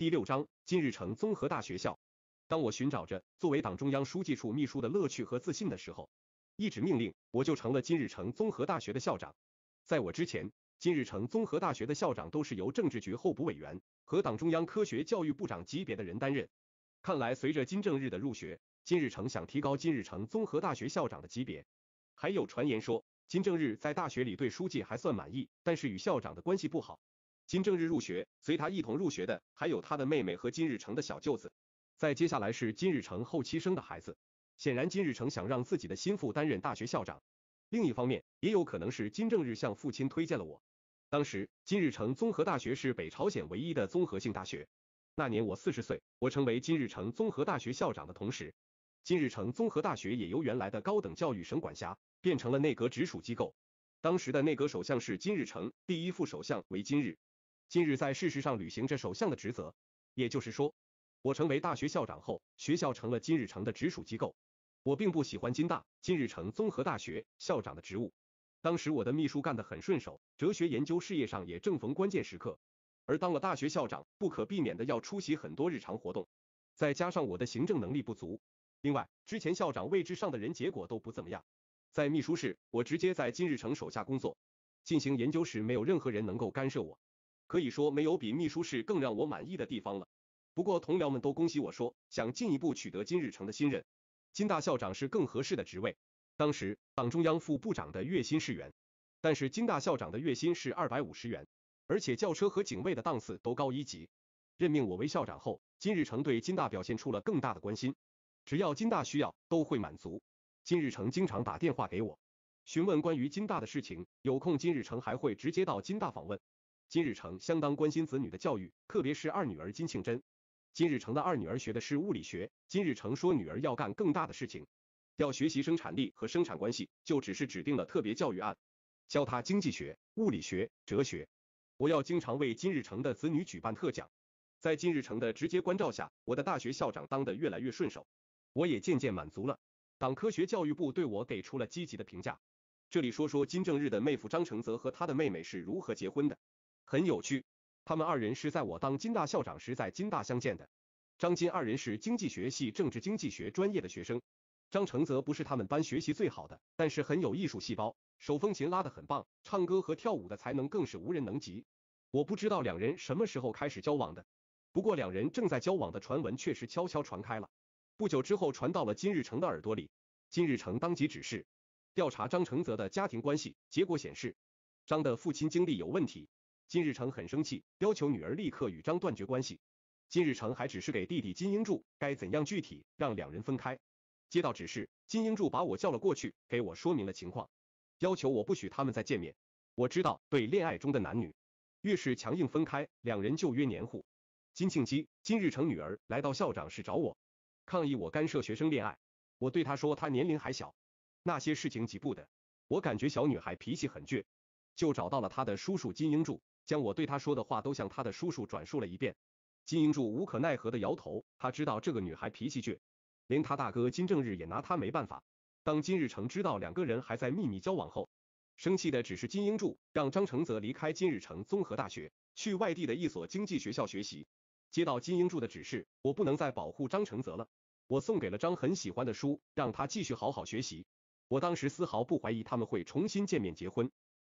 第六章，金日成综合大学校。当我寻找着作为党中央书记处秘书的乐趣和自信的时候，一纸命令，我就成了金日成综合大学的校长。在我之前，金日成综合大学的校长都是由政治局候补委员和党中央科学教育部长级别的人担任。看来，随着金正日的入学，金日成想提高金日成综合大学校长的级别。还有传言说，金正日在大学里对书记还算满意，但是与校长的关系不好。金正日入学，随他一同入学的还有他的妹妹和金日成的小舅子。再接下来是金日成后期生的孩子。显然，金日成想让自己的心腹担任大学校长。另一方面，也有可能是金正日向父亲推荐了我。当时，金日成综合大学是北朝鲜唯一的综合性大学。那年我四十岁，我成为金日成综合大学校长的同时，金日成综合大学也由原来的高等教育省管辖变成了内阁直属机构。当时的内阁首相是金日成，第一副首相为金日。今日在事实上履行着首相的职责，也就是说，我成为大学校长后，学校成了今日城的直属机构。我并不喜欢金大今日城综合大学校长的职务。当时我的秘书干得很顺手，哲学研究事业上也正逢关键时刻。而当了大学校长，不可避免的要出席很多日常活动，再加上我的行政能力不足。另外，之前校长位置上的人结果都不怎么样。在秘书室，我直接在金日成手下工作，进行研究时没有任何人能够干涉我。可以说没有比秘书室更让我满意的地方了。不过同僚们都恭喜我说，想进一步取得金日成的信任，金大校长是更合适的职位。当时党中央副部长的月薪是元，但是金大校长的月薪是二百五十元，而且轿车和警卫的档次都高一级。任命我为校长后，金日成对金大表现出了更大的关心，只要金大需要都会满足。金日成经常打电话给我，询问关于金大的事情，有空金日成还会直接到金大访问。金日成相当关心子女的教育，特别是二女儿金庆珍。金日成的二女儿学的是物理学。金日成说，女儿要干更大的事情，要学习生产力和生产关系，就只是指定了特别教育案，教她经济学、物理学、哲学。我要经常为金日成的子女举办特讲。在金日成的直接关照下，我的大学校长当得越来越顺手，我也渐渐满足了。党科学教育部对我给出了积极的评价。这里说说金正日的妹夫张承泽和他的妹妹是如何结婚的。很有趣，他们二人是在我当金大校长时在金大相见的。张金二人是经济学系政治经济学专业的学生，张承泽不是他们班学习最好的，但是很有艺术细胞，手风琴拉得很棒，唱歌和跳舞的才能更是无人能及。我不知道两人什么时候开始交往的，不过两人正在交往的传闻确实悄悄传开了。不久之后传到了金日成的耳朵里，金日成当即指示调查张承泽的家庭关系，结果显示张的父亲经历有问题。金日成很生气，要求女儿立刻与张断绝关系。金日成还只是给弟弟金英柱，该怎样具体让两人分开？接到指示，金英柱把我叫了过去，给我说明了情况，要求我不许他们再见面。我知道，对恋爱中的男女，越是强硬分开，两人就越黏糊。金庆姬，金日成女儿，来到校长室找我，抗议我干涉学生恋爱。我对她说，她年龄还小，那些事情急不得。我感觉小女孩脾气很倔，就找到了她的叔叔金英柱。将我对他说的话都向他的叔叔转述了一遍。金英柱无可奈何的摇头，他知道这个女孩脾气倔，连他大哥金正日也拿他没办法。当金日成知道两个人还在秘密交往后，生气的只是金英柱，让张成泽离开金日成综合大学，去外地的一所经济学校学习。接到金英柱的指示，我不能再保护张成泽了。我送给了张很喜欢的书，让他继续好好学习。我当时丝毫不怀疑他们会重新见面结婚。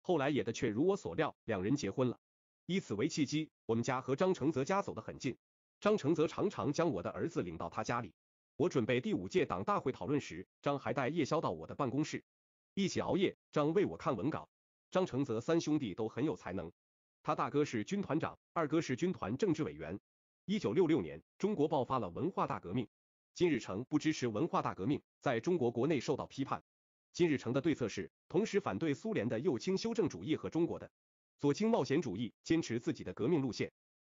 后来也的却如我所料，两人结婚了。以此为契机，我们家和张承泽家走得很近。张承泽常常将我的儿子领到他家里。我准备第五届党大会讨论时，张还带夜宵到我的办公室，一起熬夜。张为我看文稿。张承泽三兄弟都很有才能，他大哥是军团长，二哥是军团政治委员。一九六六年，中国爆发了文化大革命。金日成不支持文化大革命，在中国国内受到批判。金日成的对策是同时反对苏联的右倾修正主义和中国的左倾冒险主义，坚持自己的革命路线，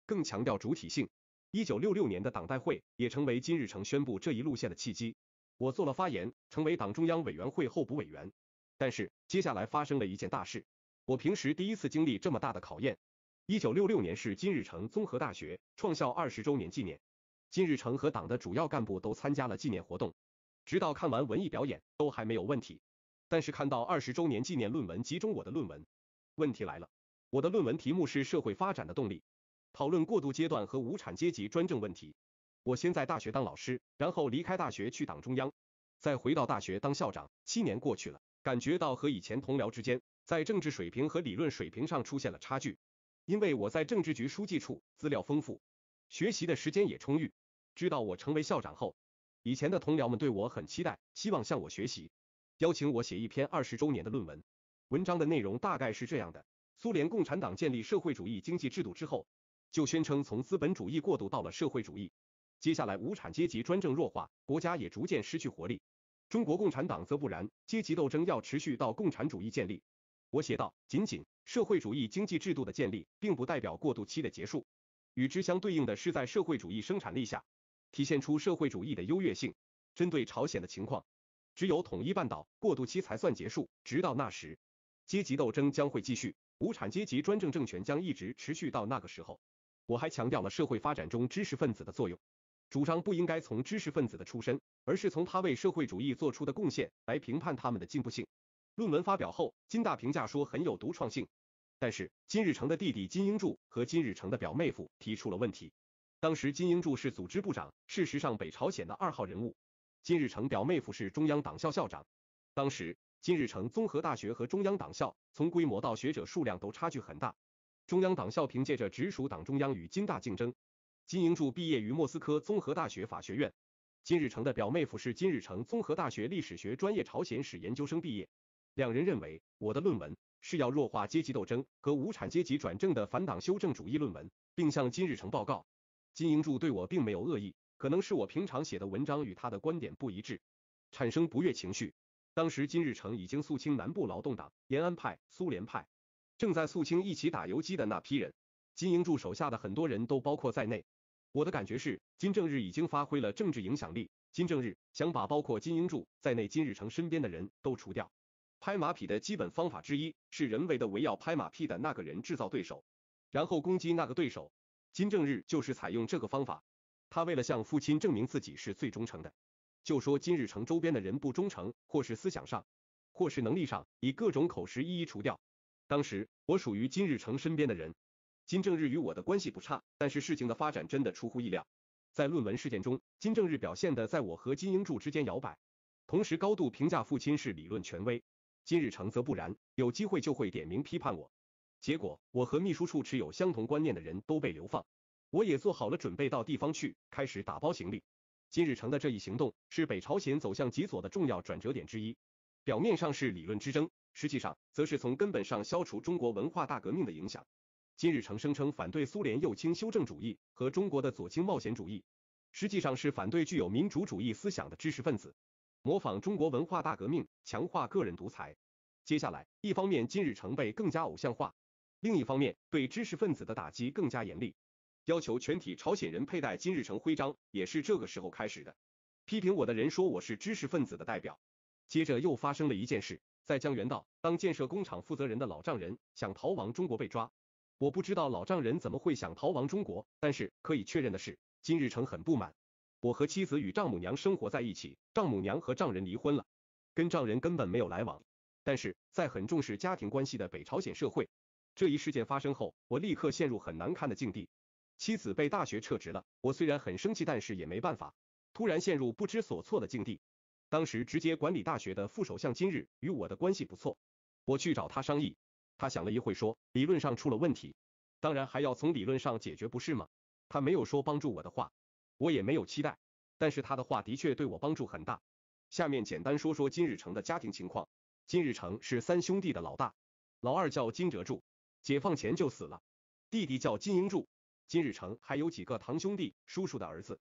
更强调主体性。一九六六年的党代会也成为金日成宣布这一路线的契机。我做了发言，成为党中央委员会候补委员。但是接下来发生了一件大事，我平时第一次经历这么大的考验。一九六六年是金日成综合大学创校二十周年纪念，金日成和党的主要干部都参加了纪念活动。直到看完文艺表演，都还没有问题。但是看到二十周年纪念论文集中我的论文，问题来了。我的论文题目是社会发展的动力，讨论过渡阶段和无产阶级专政问题。我先在大学当老师，然后离开大学去党中央，再回到大学当校长。七年过去了，感觉到和以前同僚之间在政治水平和理论水平上出现了差距。因为我在政治局书记处资料丰富，学习的时间也充裕。知道我成为校长后，以前的同僚们对我很期待，希望向我学习。邀请我写一篇二十周年的论文，文章的内容大概是这样的：苏联共产党建立社会主义经济制度之后，就宣称从资本主义过渡到了社会主义，接下来无产阶级专政弱化，国家也逐渐失去活力。中国共产党则不然，阶级斗争要持续到共产主义建立。我写道：仅仅社会主义经济制度的建立，并不代表过渡期的结束。与之相对应的是，在社会主义生产力下，体现出社会主义的优越性。针对朝鲜的情况。只有统一半岛过渡期才算结束，直到那时，阶级斗争将会继续，无产阶级专政政权将一直持续到那个时候。我还强调了社会发展中知识分子的作用，主张不应该从知识分子的出身，而是从他为社会主义做出的贡献来评判他们的进步性。论文发表后，金大评价说很有独创性，但是金日成的弟弟金英柱和金日成的表妹夫提出了问题。当时金英柱是组织部长，事实上北朝鲜的二号人物。金日成表妹夫是中央党校校长，当时金日成综合大学和中央党校从规模到学者数量都差距很大，中央党校凭借着直属党中央与金大竞争。金英柱毕业于莫斯科综合大学法学院，金日成的表妹夫是金日成综合大学历史学专业朝鲜史研究生毕业。两人认为我的论文是要弱化阶级斗争和无产阶级转正的反党修正主义论文，并向金日成报告。金英柱对我并没有恶意。可能是我平常写的文章与他的观点不一致，产生不悦情绪。当时金日成已经肃清南部劳动党延安派、苏联派，正在肃清一起打游击的那批人，金英柱手下的很多人都包括在内。我的感觉是，金正日已经发挥了政治影响力，金正日想把包括金英柱在内金日成身边的人都除掉。拍马屁的基本方法之一是人为的围绕拍马屁的那个人制造对手，然后攻击那个对手。金正日就是采用这个方法。他为了向父亲证明自己是最忠诚的，就说金日成周边的人不忠诚，或是思想上，或是能力上，以各种口实一一除掉。当时我属于金日成身边的人，金正日与我的关系不差，但是事情的发展真的出乎意料。在论文事件中，金正日表现的在我和金英柱之间摇摆，同时高度评价父亲是理论权威，金日成则不然，有机会就会点名批判我。结果我和秘书处持有相同观念的人都被流放。我也做好了准备到地方去，开始打包行李。金日成的这一行动是北朝鲜走向极左的重要转折点之一。表面上是理论之争，实际上则是从根本上消除中国文化大革命的影响。金日成声称反对苏联右倾修正主义和中国的左倾冒险主义，实际上是反对具有民主主义思想的知识分子模仿中国文化大革命，强化个人独裁。接下来，一方面金日成被更加偶像化，另一方面对知识分子的打击更加严厉。要求全体朝鲜人佩戴金日成徽章，也是这个时候开始的。批评我的人说我是知识分子的代表。接着又发生了一件事，在江原道当建设工厂负责人的老丈人想逃亡中国被抓。我不知道老丈人怎么会想逃亡中国，但是可以确认的是金日成很不满。我和妻子与丈母娘生活在一起，丈母娘和丈人离婚了，跟丈人根本没有来往。但是在很重视家庭关系的北朝鲜社会，这一事件发生后，我立刻陷入很难堪的境地。妻子被大学撤职了，我虽然很生气，但是也没办法，突然陷入不知所措的境地。当时直接管理大学的副首相金日与我的关系不错，我去找他商议，他想了一会说，理论上出了问题，当然还要从理论上解决，不是吗？他没有说帮助我的话，我也没有期待，但是他的话的确对我帮助很大。下面简单说说金日成的家庭情况，金日成是三兄弟的老大，老二叫金哲柱，解放前就死了，弟弟叫金英柱。金日成还有几个堂兄弟、叔叔的儿子，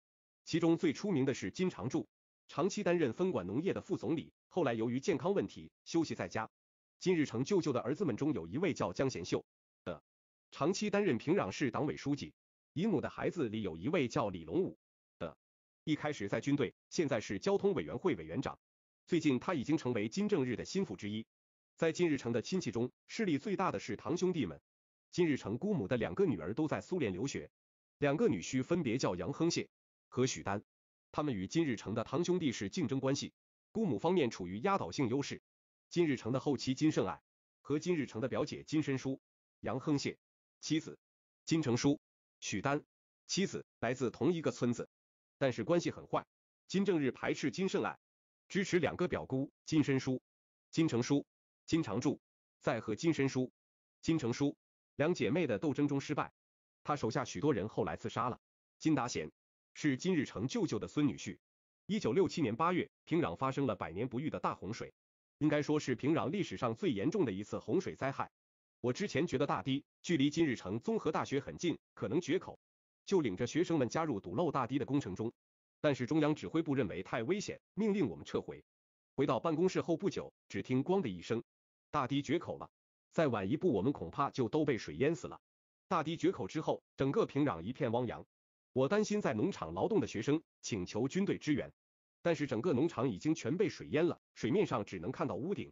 其中最出名的是金常柱，长期担任分管农业的副总理，后来由于健康问题休息在家。金日成舅舅的儿子们中有一位叫江贤秀的，长期担任平壤市党委书记；姨母的孩子里有一位叫李龙武的，一开始在军队，现在是交通委员会委员长，最近他已经成为金正日的心腹之一。在金日成的亲戚中，势力最大的是堂兄弟们。金日成姑母的两个女儿都在苏联留学，两个女婿分别叫杨亨燮和许丹，他们与金日成的堂兄弟是竞争关系，姑母方面处于压倒性优势。金日成的后妻金圣爱和金日成的表姐金申淑、杨亨燮妻子金成淑、许丹妻子来自同一个村子，但是关系很坏。金正日排斥金圣爱，支持两个表姑金申淑、金成淑、金长柱，在和金申淑、金成淑。两姐妹的斗争中失败，他手下许多人后来自杀了。金达贤是金日成舅舅的孙女婿。一九六七年八月，平壤发生了百年不遇的大洪水，应该说是平壤历史上最严重的一次洪水灾害。我之前觉得大堤距离金日成综合大学很近，可能决口，就领着学生们加入堵漏大堤的工程中。但是中央指挥部认为太危险，命令我们撤回。回到办公室后不久，只听“咣”的一声，大堤决口了。再晚一步，我们恐怕就都被水淹死了。大堤决口之后，整个平壤一片汪洋。我担心在农场劳动的学生，请求军队支援。但是整个农场已经全被水淹了，水面上只能看到屋顶。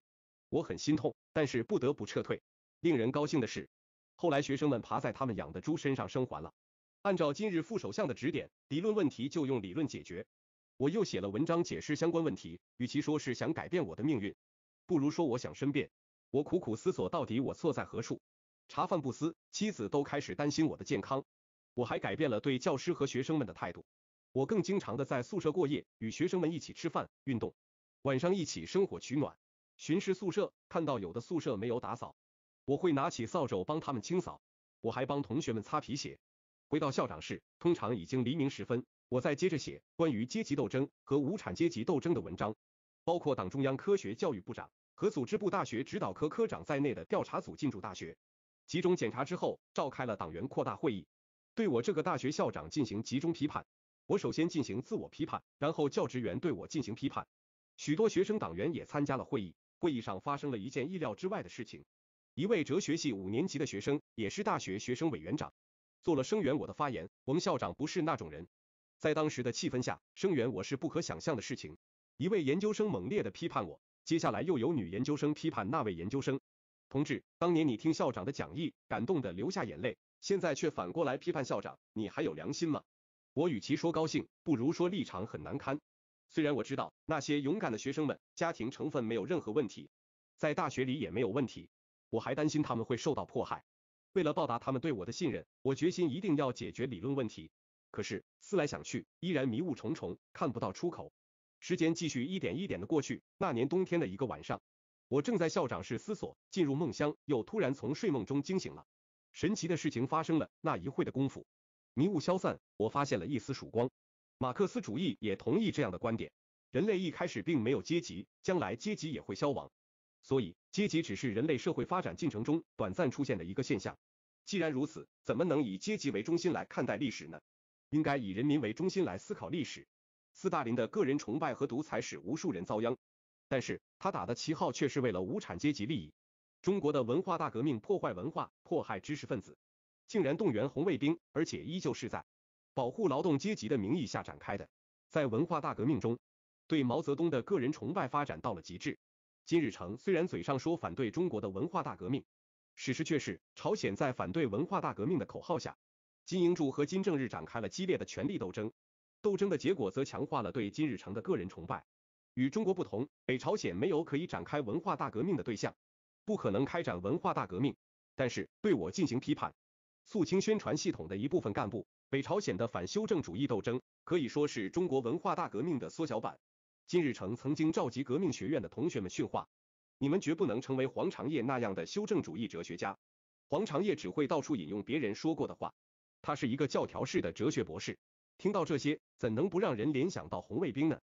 我很心痛，但是不得不撤退。令人高兴的是，后来学生们爬在他们养的猪身上生还了。按照今日副首相的指点，理论问题就用理论解决。我又写了文章解释相关问题。与其说是想改变我的命运，不如说我想申辩。我苦苦思索，到底我错在何处？茶饭不思，妻子都开始担心我的健康。我还改变了对教师和学生们的态度。我更经常的在宿舍过夜，与学生们一起吃饭、运动，晚上一起生火取暖，巡视宿舍，看到有的宿舍没有打扫，我会拿起扫帚帮他们清扫。我还帮同学们擦皮鞋。回到校长室，通常已经黎明时分，我再接着写关于阶级斗争和无产阶级斗争的文章，包括党中央科学教育部长。和组织部大学指导科科长在内的调查组进驻大学，集中检查之后，召开了党员扩大会议，对我这个大学校长进行集中批判。我首先进行自我批判，然后教职员对我进行批判，许多学生党员也参加了会议。会议上发生了一件意料之外的事情，一位哲学系五年级的学生，也是大学学生委员长，做了声援我的发言。我们校长不是那种人，在当时的气氛下，声援我是不可想象的事情。一位研究生猛烈的批判我。接下来又有女研究生批判那位研究生同志，当年你听校长的讲义，感动的流下眼泪，现在却反过来批判校长，你还有良心吗？我与其说高兴，不如说立场很难堪。虽然我知道那些勇敢的学生们家庭成分没有任何问题，在大学里也没有问题，我还担心他们会受到迫害。为了报答他们对我的信任，我决心一定要解决理论问题。可是思来想去，依然迷雾重重，看不到出口。时间继续一点一点的过去。那年冬天的一个晚上，我正在校长室思索，进入梦乡，又突然从睡梦中惊醒了。神奇的事情发生了，那一会的功夫，迷雾消散，我发现了一丝曙光。马克思主义也同意这样的观点：人类一开始并没有阶级，将来阶级也会消亡，所以阶级只是人类社会发展进程中短暂出现的一个现象。既然如此，怎么能以阶级为中心来看待历史呢？应该以人民为中心来思考历史。斯大林的个人崇拜和独裁使无数人遭殃，但是他打的旗号却是为了无产阶级利益。中国的文化大革命破坏文化，迫害知识分子，竟然动员红卫兵，而且依旧是在保护劳动阶级的名义下展开的。在文化大革命中，对毛泽东的个人崇拜发展到了极致。金日成虽然嘴上说反对中国的文化大革命，事实却是朝鲜在反对文化大革命的口号下，金英柱和金正日展开了激烈的权力斗争。斗争的结果则强化了对金日成的个人崇拜。与中国不同，北朝鲜没有可以展开文化大革命的对象，不可能开展文化大革命，但是对我进行批判、肃清宣传系统的一部分干部。北朝鲜的反修正主义斗争可以说是中国文化大革命的缩小版。金日成曾经召集革命学院的同学们训话：“你们绝不能成为黄长烨那样的修正主义哲学家。黄长烨只会到处引用别人说过的话，他是一个教条式的哲学博士。”听到这些，怎能不让人联想到红卫兵呢？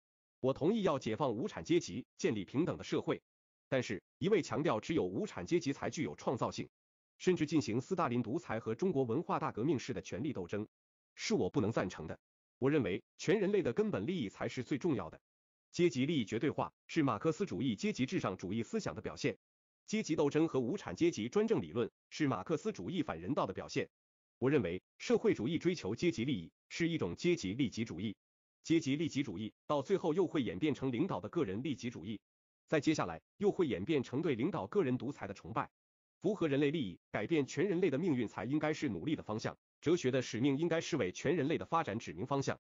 我同意要解放无产阶级，建立平等的社会，但是一味强调只有无产阶级才具有创造性，甚至进行斯大林独裁和中国文化大革命式的权力斗争，是我不能赞成的。我认为全人类的根本利益才是最重要的。阶级利益绝对化是马克思主义阶级至上主义思想的表现，阶级斗争和无产阶级专政理论是马克思主义反人道的表现。我认为社会主义追求阶级利益。是一种阶级利己主义，阶级利己主义到最后又会演变成领导的个人利己主义，再接下来又会演变成对领导个人独裁的崇拜。符合人类利益、改变全人类的命运才应该是努力的方向，哲学的使命应该是为全人类的发展指明方向。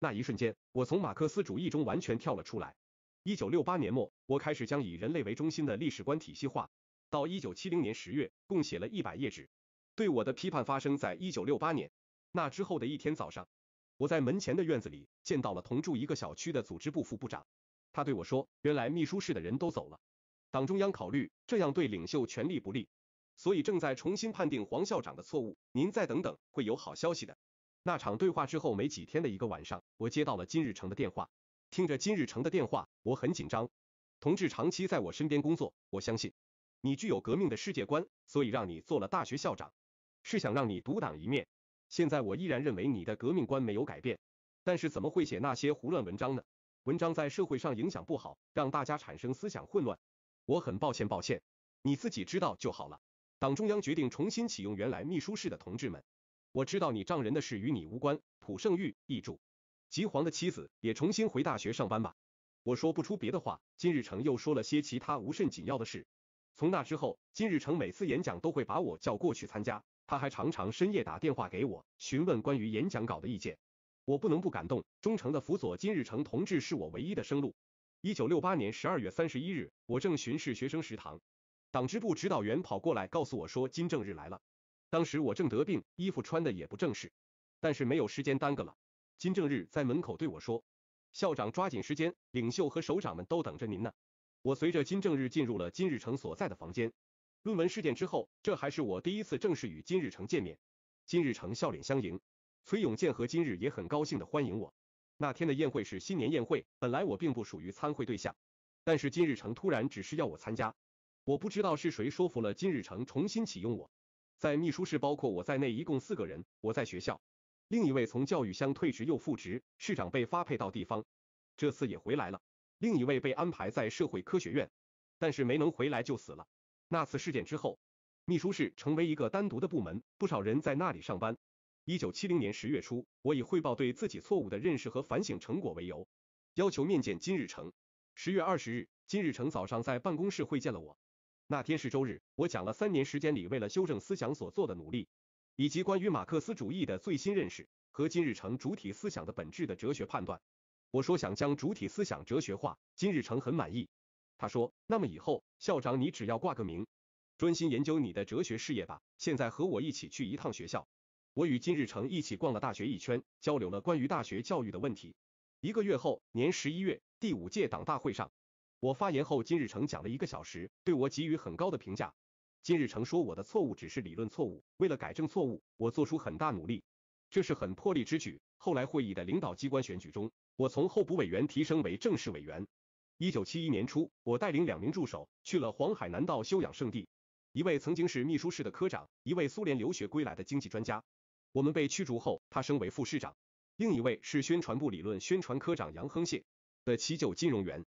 那一瞬间，我从马克思主义中完全跳了出来。一九六八年末，我开始将以人类为中心的历史观体系化，到一九七零年十月，共写了一百页纸。对我的批判发生在一九六八年。那之后的一天早上，我在门前的院子里见到了同住一个小区的组织部副部长，他对我说：“原来秘书室的人都走了，党中央考虑这样对领袖权力不利，所以正在重新判定黄校长的错误。您再等等，会有好消息的。”那场对话之后没几天的一个晚上，我接到了金日成的电话，听着金日成的电话，我很紧张。同志长期在我身边工作，我相信你具有革命的世界观，所以让你做了大学校长，是想让你独当一面。现在我依然认为你的革命观没有改变，但是怎么会写那些胡乱文章呢？文章在社会上影响不好，让大家产生思想混乱。我很抱歉，抱歉，你自己知道就好了。党中央决定重新启用原来秘书室的同志们。我知道你丈人的事与你无关，朴胜玉易主，吉黄的妻子也重新回大学上班吧。我说不出别的话，金日成又说了些其他无甚紧要的事。从那之后，金日成每次演讲都会把我叫过去参加。他还常常深夜打电话给我，询问关于演讲稿的意见。我不能不感动，忠诚的辅佐金日成同志是我唯一的生路。一九六八年十二月三十一日，我正巡视学生食堂，党支部指导员跑过来告诉我说金正日来了。当时我正得病，衣服穿的也不正式，但是没有时间耽搁了。金正日在门口对我说：“校长，抓紧时间，领袖和首长们都等着您呢。”我随着金正日进入了金日成所在的房间。论文事件之后，这还是我第一次正式与金日成见面。金日成笑脸相迎，崔永健和金日也很高兴的欢迎我。那天的宴会是新年宴会，本来我并不属于参会对象，但是金日成突然只是要我参加。我不知道是谁说服了金日成重新启用我。在秘书室，包括我在内一共四个人。我在学校，另一位从教育乡退职又复职，市长被发配到地方，这次也回来了。另一位被安排在社会科学院，但是没能回来就死了。那次事件之后，秘书室成为一个单独的部门，不少人在那里上班。一九七零年十月初，我以汇报对自己错误的认识和反省成果为由，要求面见金日成。十月二十日，金日成早上在办公室会见了我。那天是周日，我讲了三年时间里为了修正思想所做的努力，以及关于马克思主义的最新认识和金日成主体思想的本质的哲学判断。我说想将主体思想哲学化，金日成很满意。他说：“那么以后，校长你只要挂个名，专心研究你的哲学事业吧。现在和我一起去一趟学校。我与金日成一起逛了大学一圈，交流了关于大学教育的问题。一个月后，年十一月，第五届党大会上，我发言后，金日成讲了一个小时，对我给予很高的评价。金日成说我的错误只是理论错误，为了改正错误，我做出很大努力，这是很魄力之举。后来会议的领导机关选举中，我从候补委员提升为正式委员。”一九七一年初，我带领两名助手去了黄海南道休养圣地，一位曾经是秘书室的科长，一位苏联留学归来的经济专家。我们被驱逐后，他升为副市长。另一位是宣传部理论宣传科长杨亨谢的七舅金融员，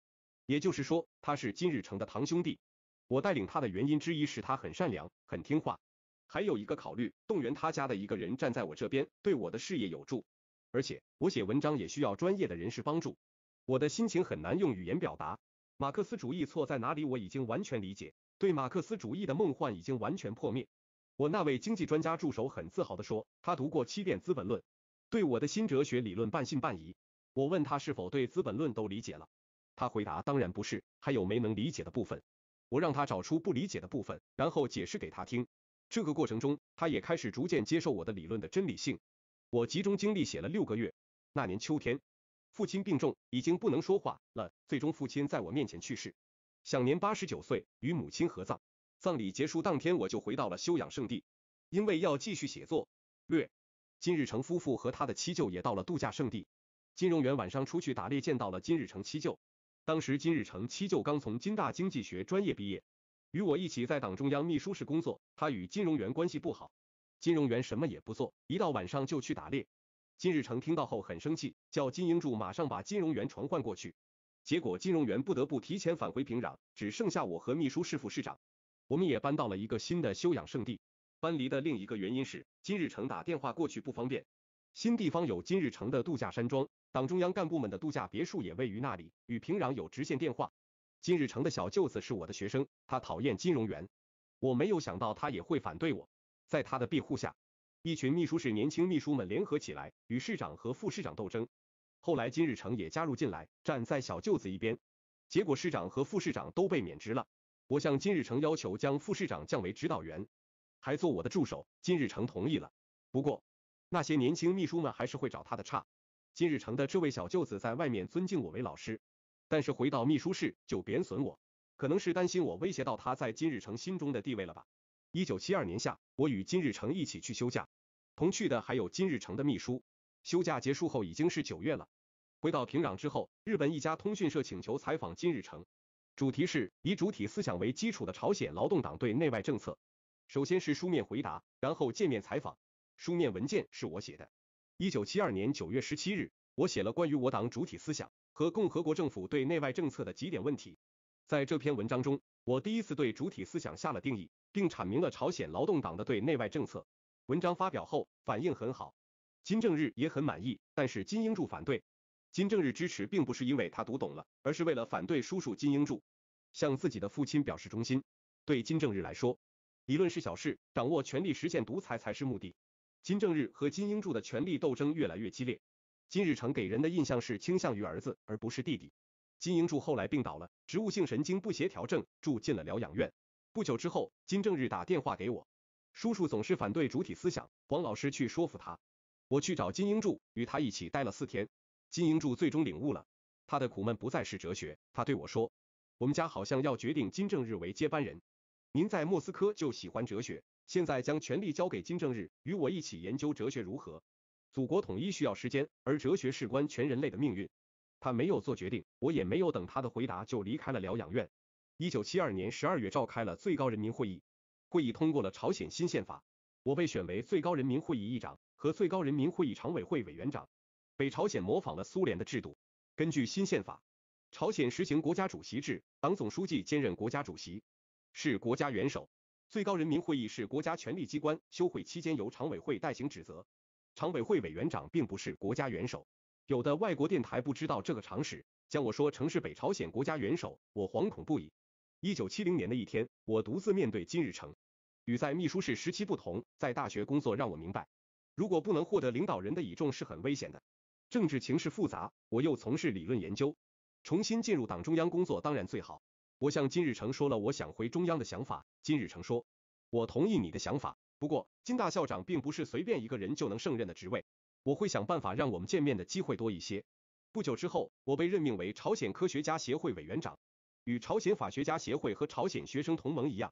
也就是说他是金日成的堂兄弟。我带领他的原因之一是他很善良、很听话，还有一个考虑动员他家的一个人站在我这边，对我的事业有助，而且我写文章也需要专业的人士帮助。我的心情很难用语言表达。马克思主义错在哪里，我已经完全理解。对马克思主义的梦幻已经完全破灭。我那位经济专家助手很自豪地说，他读过七遍《资本论》，对我的新哲学理论半信半疑。我问他是否对《资本论》都理解了，他回答当然不是，还有没能理解的部分。我让他找出不理解的部分，然后解释给他听。这个过程中，他也开始逐渐接受我的理论的真理性。我集中精力写了六个月。那年秋天。父亲病重，已经不能说话了，最终父亲在我面前去世，享年八十九岁，与母亲合葬。葬礼结束当天，我就回到了休养圣地，因为要继续写作。略。金日成夫妇和他的七舅也到了度假圣地。金荣元晚上出去打猎，见到了金日成七舅。当时金日成七舅刚从金大经济学专业毕业，与我一起在党中央秘书室工作。他与金荣元关系不好，金荣元什么也不做，一到晚上就去打猎。金日成听到后很生气，叫金英柱马上把金融员传唤过去。结果金融员不得不提前返回平壤，只剩下我和秘书室副市长。我们也搬到了一个新的休养圣地。搬离的另一个原因是金日成打电话过去不方便。新地方有金日成的度假山庄，党中央干部们的度假别墅也位于那里，与平壤有直线电话。金日成的小舅子是我的学生，他讨厌金融员，我没有想到他也会反对我，在他的庇护下。一群秘书室年轻秘书们联合起来，与市长和副市长斗争。后来金日成也加入进来，站在小舅子一边。结果市长和副市长都被免职了。我向金日成要求将副市长降为指导员，还做我的助手。金日成同意了。不过那些年轻秘书们还是会找他的差。金日成的这位小舅子在外面尊敬我为老师，但是回到秘书室就贬损我，可能是担心我威胁到他在金日成心中的地位了吧。一九七二年夏，我与金日成一起去休假，同去的还有金日成的秘书。休假结束后已经是九月了。回到平壤之后，日本一家通讯社请求采访金日成，主题是以主体思想为基础的朝鲜劳动党对内外政策。首先是书面回答，然后见面采访。书面文件是我写的。一九七二年九月十七日，我写了关于我党主体思想和共和国政府对内外政策的几点问题。在这篇文章中，我第一次对主体思想下了定义，并阐明了朝鲜劳动党的对内外政策。文章发表后，反应很好，金正日也很满意，但是金英柱反对。金正日支持并不是因为他读懂了，而是为了反对叔叔金英柱，向自己的父亲表示忠心。对金正日来说，理论是小事，掌握权力、实现独裁才是目的。金正日和金英柱的权力斗争越来越激烈。金日成给人的印象是倾向于儿子，而不是弟弟。金英柱后来病倒了，植物性神经不协调症，住进了疗养院。不久之后，金正日打电话给我，叔叔总是反对主体思想，黄老师去说服他。我去找金英柱，与他一起待了四天。金英柱最终领悟了，他的苦闷不再是哲学。他对我说：“我们家好像要决定金正日为接班人。您在莫斯科就喜欢哲学，现在将权力交给金正日，与我一起研究哲学如何？祖国统一需要时间，而哲学事关全人类的命运。”他没有做决定，我也没有等他的回答就离开了疗养院。一九七二年十二月召开了最高人民会议，会议通过了朝鲜新宪法，我被选为最高人民会议议长和最高人民会议常委会委员长。北朝鲜模仿了苏联的制度，根据新宪法，朝鲜实行国家主席制，党总书记兼任国家主席，是国家元首。最高人民会议是国家权力机关，休会期间由常委会代行职责，常委会委员长并不是国家元首。有的外国电台不知道这个常识，将我说成是北朝鲜国家元首，我惶恐不已。一九七零年的一天，我独自面对金日成，与在秘书室时期不同，在大学工作让我明白，如果不能获得领导人的倚重是很危险的。政治情势复杂，我又从事理论研究，重新进入党中央工作当然最好。我向金日成说了我想回中央的想法，金日成说，我同意你的想法，不过金大校长并不是随便一个人就能胜任的职位。我会想办法让我们见面的机会多一些。不久之后，我被任命为朝鲜科学家协会委员长。与朝鲜法学家协会和朝鲜学生同盟一样，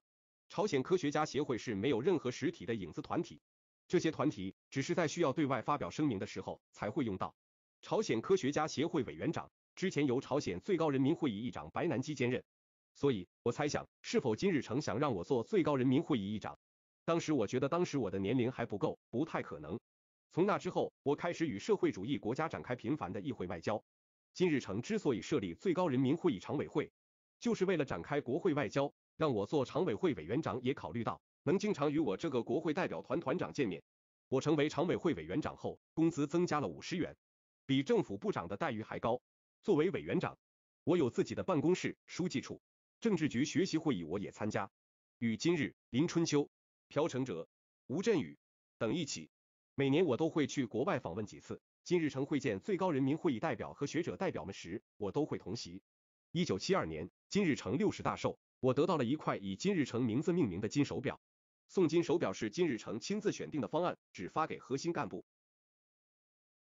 朝鲜科学家协会是没有任何实体的影子团体。这些团体只是在需要对外发表声明的时候才会用到。朝鲜科学家协会委员长之前由朝鲜最高人民会议议长白南基兼任，所以我猜想，是否金日成想让我做最高人民会议议长？当时我觉得当时我的年龄还不够，不太可能。从那之后，我开始与社会主义国家展开频繁的议会外交。金日成之所以设立最高人民会议常委会，就是为了展开国会外交，让我做常委会委员长也考虑到能经常与我这个国会代表团团长见面。我成为常委会委员长后，工资增加了五十元，比政府部长的待遇还高。作为委员长，我有自己的办公室、书记处、政治局学习会议，我也参加，与今日、林春秋、朴成哲、吴振宇等一起。每年我都会去国外访问几次。今日成会见最高人民会议代表和学者代表们时，我都会同席。一九七二年，金日成六十大寿，我得到了一块以金日成名字命名的金手表。送金手表是金日成亲自选定的方案，只发给核心干部。